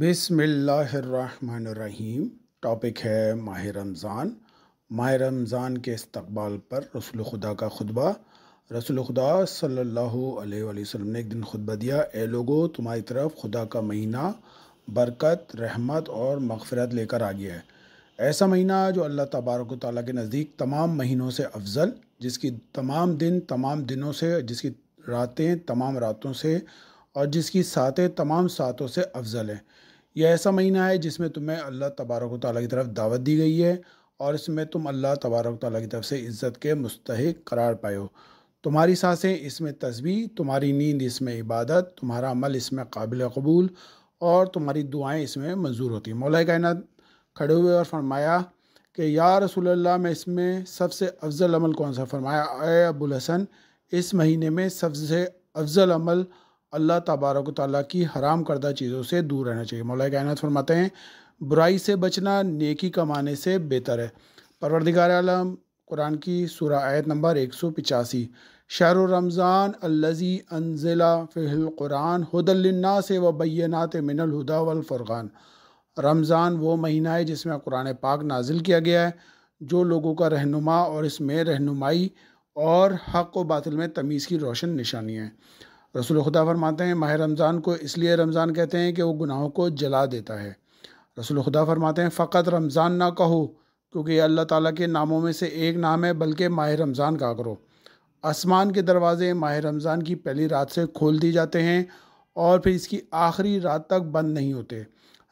बिसमीम टॉपिक है माह रमज़ान माह रमज़ान के इस्तबाल पर रसूल खुदा का खुतबा रसूल खुदा सल्लल्लाहु अलैहि वसल्लम ने एक दिन खुतबा दिया ए लोगो तुम्हारी तरफ खुदा का महीना बरकत रहमत और मगफरत लेकर आ गया है ऐसा महीना जो अल्लाह तबारक ताली के नज़दीक तमाम महीनों से अफजल जिसकी तमाम दिन तमाम दिनों से जिसकी रातें तमाम रातों से और जिसकी सातें तमाम सातों से अफजल हैं यह ऐसा महीना है जिसमें तुम्हें अल्लाह तबारक ताली की तरफ दावत दी गई है और इसमें तुम अल्लाह तबारक ताली की तरफ से इज़्ज़त के मुस्तक करार पाए हो तुम्हारी सांसें इसमें तस्वीर तुम्हारी नींद इसमें इबादत तुम्हारा अमल इसमें काबिल कबूल और तुम्हारी दुआएं इसमें मंजूर होती हैं मौला कायनत खड़े हुए और फरमाया कि या रसूल अल्लाह में इसमें सबसे अफजल अमल कौन सा फरमाया अबुल हसन इस महीने में सबसे अफजल अमल अल्लाह तबारक ताली की हराम करदा चीज़ों से दूर रहना चाहिए मौल कायनत फरमाते हैं बुराई से बचना नेकी कमाने से बेहतर है परवरदिगार आलम कुरान की सूरा आयत नंबर एक सौ पिचासी शाह रमज़ान अल्लज़ी अनजिला फ़िलकुरान हदलना से वबैनात मिनलहुदा वलफ़ुरगान रमज़ान वो महीना है जिसमें कुरान पाक नाजिल किया गया है जो लोगों का रहनुमा और इसमें रहनुमाई और हक़ व बातिल में तमीज़ की रोशन निशानियाँ हैं रसूल खुदा फरमाते हैं माह रमज़ान को इसलिए रमज़ान कहते हैं कि वो गुनाहों को जला देता है रसूल खुदा फरमाते हैं फ़कत रमज़ान ना कहो क्योंकि अल्लाह ताला के नामों में से एक नाम है बल्कि माह रमज़ान का करो आसमान के दरवाज़े माह रमज़ान की पहली रात से खोल दिए जाते हैं और फिर इसकी आखिरी रात तक बंद नहीं होते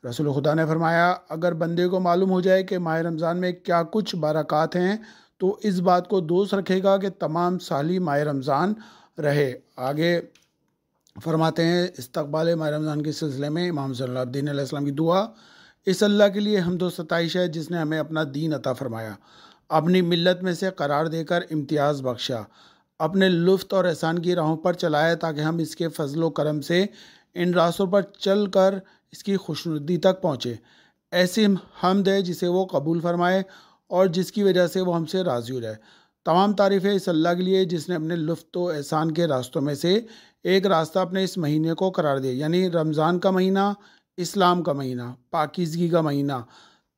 रसूल खुदा ने फरमाया अगर बंदे को मालूम हो जाए कि माह रमज़ान में क्या कुछ बारक़ात हैं तो इस बात को दोष रखेगा कि तमाम साली माह रमज़ान रहे आगे फरमाते हैं इस्तबाल माह रमज़ान के सिलसिले में इमाम सल्लाद्दीन आसलम की दुआ इस अल्लाह के लिए हमदो सताइश है जिसने हमें अपना दीन अता फरमाया अपनी मिलत में से करार देकर इम्तियाज़ बख्शा अपने लुफ्त और एहसान की राहों पर चलाया ताकि हम इसके फजल करम से इन रास्तों पर चल कर इसकी खुशनुदी तक पहुँचे ऐसी हमद है जिसे वो कबूल फरमाए और जिसकी वजह से वो हमसे राज़ी हो जाए तमाम तारीफ़ें इस अल्लाह के लिए जिसने अपने लुफ्त व एहसान के रास्तों में से एक रास्ता अपने इस महीने को करार दिया यानी रमज़ान का महीना इस्लाम का महीना पाकिजगी का महीना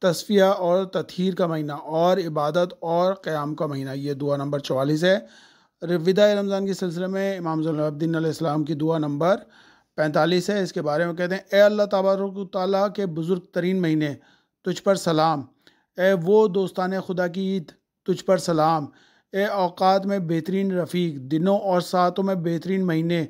तस्फिया और तथहर का महीना और इबादत और क़्याम का महीना ये दुआ नंबर चवालीस है विदा रमज़ान के सिलसिले में इमाम जल्लुद्दीन की दुआ नंबर पैंतालीस है इसके बारे में कहते हैं ए अल्लाह तबारक ताली के बुज़ुर्ग तरीन महीने तुझ पर सलाम ए वो दोस्तान खुदा की ईद तुझ पर सलाम ए औकात में बेहतरीन रफ़ीक दिनों और सातों में बेहतरीन महीने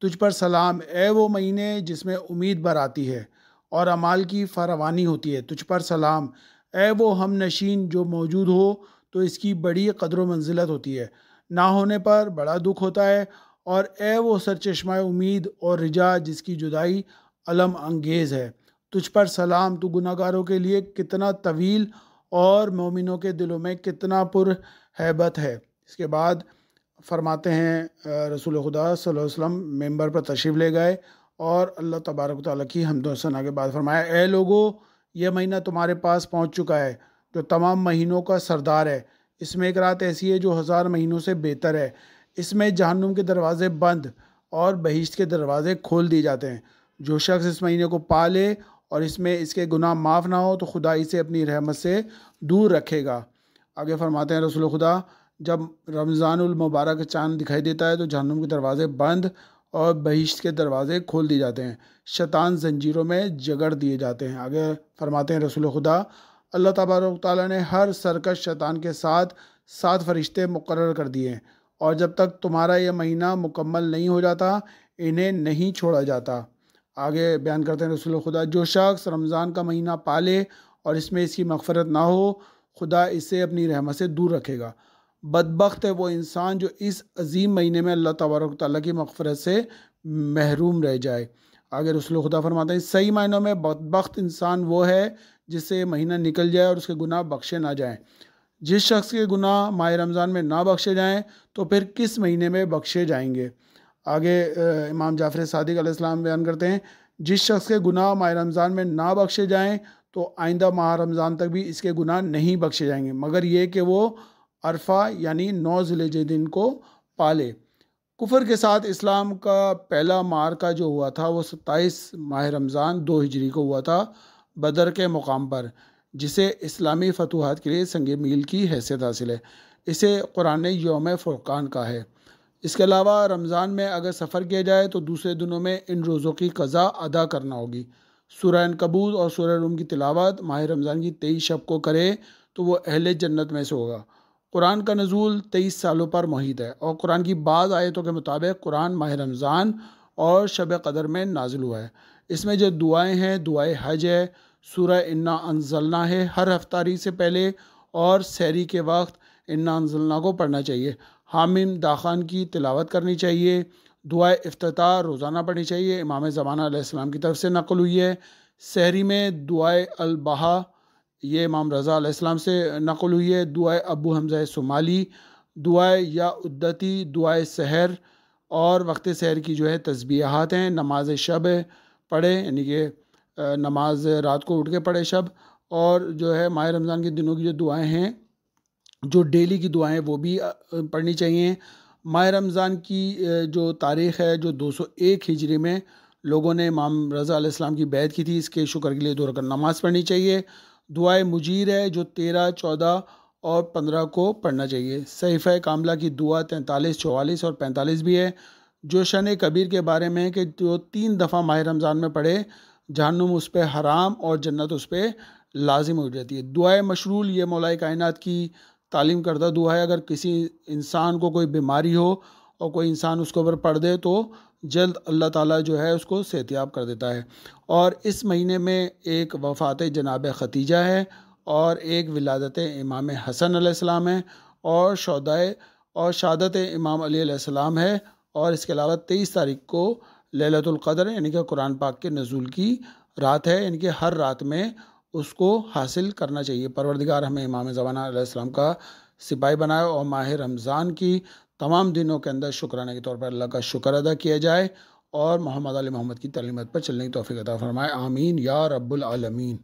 तुझ पर सलाम ए वो महीने जिसमें उम्मीद भर आती है और अमाल की फरावानी होती है तुझ पर सलाम ए वो हम नशीन जो मौजूद हो तो इसकी बड़ी कदर मंजिलत होती है ना होने पर बड़ा दुख होता है और ए वो चश्मा उम्मीद और रिजा जिसकी जुदाई अलम अंगेज़ है तुझ पर सलाम तो गुनागारों के लिए कितना तवील और मोमिनों के दिलों में कितना पुर हैबत है इसके बाद फरमाते हैं रसूल खुदा वसम मेंबर पर तशरीफ़ ले गए और अल्लाह तबारक ताली की हमदोसना के बाद फरमाया ए लोगो यह महीना तुम्हारे पास पहुंच चुका है जो तमाम महीनों का सरदार है इसमें एक रात ऐसी है जो हज़ार महीनों से बेहतर है इसमें जहनुम के दरवाज़े बंद और बहिश्त के दरवाज़े खोल दिए जाते हैं जो शख्स इस महीने को पाले और इसमें इसके गुनाह माफ़ ना हो तो खुदा इसे अपनी रहमत से दूर रखेगा आगे फरमाते हैं रसूल खुदा जब रमज़ानमबारक चांद दिखाई देता है तो जहनुम के दरवाज़े बंद और बहिश्त के दरवाज़े खोल दिए जाते हैं शैतान जंजीरों में जगड़ दिए जाते हैं आगे फरमाते हैं रसूल खुदा अल्लाह तबारक ताली ने हर सरकश शैतान के साथ सात फरिश्ते मुकर कर दिए हैं और जब तक तुम्हारा यह महीना मुकम्मल नहीं हो जाता इन्हें नहीं छोड़ा जाता आगे बयान करते हैं रसूल खुदा जो शख्स रमज़ान का महीना पाले और इसमें इसकी मफफ़रत ना हो खुदा इसे अपनी रहमत से दूर रखेगा बदबخت है वो इंसान जो इस अजीम महीने में अल्लाह तबारक ताली की मगफरत से महरूम रह जाए आगे रसूल खुदा फरमाते हैं सही मायनों में बदबخت इंसान वो है जिससे महीना निकल जाए और उसके गुनाह बख्शे ना जाएं जिस शख्स के गुनाह माह रमज़ान में ना बख्शे जाएं तो फिर किस महीने में बख्शे जाएंगे आगे इमाम जाफर सदक आसमाम बयान करते हैं जिस शख्स के गुनाह माह रमज़ान में ना बख्शे जाएँ तो आइंदा माह रमज़ान तक भी इसके गुनाह नहीं बख्शे जाएंगे मगर ये कि वो अरफा यानी नौ जिले दिन को पाले कुफर के साथ इस्लाम का पहला मार का जो हुआ था वो सत्ताईस माह रमज़ान दो हिजरी को हुआ था बदर के मुकाम पर जिसे इस्लामी फतवाहत के लिए संग मील की हैसियत हासिल है इसे कुरान योम फ़ुरक़ान का है इसके अलावा रमज़ान में अगर सफ़र किया जाए तो दूसरे दिनों में इन रोज़ों की कज़ा अदा करना होगी सूर्य कबूज और सूर्य रूम की तिलावत माह रमज़ान की तेईस शब को करे तो वह अहल जन्नत में से होगा कुरान का नजूल तेईस सालों पर मुहित है और कुरान की बाज़ आयतों के मुताबिक कुरान माह रमज़ान और शब कदर में नाजिल हुआ है इसमें जो दुआएँ हैं दुआ हज है सूर्य इन्ना अनजलना है हर हफ्तारी से पहले और सैरी के वक्त इन्ना अनजलना को पढ़ना चाहिए हामिम दाखान की तिलावत करनी चाहिए दुआ अफ्ताह रोज़ाना पढ़नी चाहिए इमाम ज़माना की तरफ से नकल हुई है सहरी में दुआ अलबहा ये इमाम रज़ा से नकल हुई है दुआ अबू हमज़ा शुमाली दुआ या उद्दती दुआ सहर और वक्त सहर की जो है तस्बीहात हैं नमाज शब पढ़े यानी कि नमाज रात को उठ के पढ़े शब और जो है माह रमज़ान के दिनों की जो दुआएं हैं जो डेली की दुआएं वो भी पढ़नी चाहिए माह रमज़ान की जो तारीख़ है जो 201 हिजरी में लोगों ने इमाम रज़ा आसमाम की बैत की थी इसके शुक्र के लिए दो रकन नमाज़ पढ़नी चाहिए दुआए मुजीर है जो तेरह चौदह और पंद्रह को पढ़ना चाहिए सहीफ़ कामला की दुआ तैंतालीस चवालीस और पैंतालीस भी है जो शन कबीर के बारे में कि जो तीन दफ़ा माह रमज़ान में पढ़े जहनुम उस पर हराम और जन्नत उस पर लाजिम हो जाती है दुआ मशरूल ये मौलाई कायनत की तालीम करदा दुआ है अगर किसी इंसान को कोई बीमारी हो और कोई इंसान उसके ऊपर पढ़ दे तो जल्द अल्लाह ताला जो है उसको सेहतियाब कर देता है और इस महीने में एक वफ़ात जनाब ख़तीजा है और एक विलादत इमाम हसन आसमाम है और शौदाए और शहादत इमाम अलीसम है और इसके अलावा तेईस तारीख को ललतुल्क़दर यानी कि कुरान पाक के नज़ुल की रात है कि हर रात में उसको हासिल करना चाहिए परवरदिगार हमें इमाम जबान का सिपाही बनाए और माह रमज़ान की तमाम दिनों के अंदर शुक्राना के तौर पर अल्लाह का शुक्र अदा किया जाए और मोहम्मद अली मोहम्मद की तलीमत पर चलने की तोफ़ी अदा फरमाए आमीन या रब्बुल रबालमीन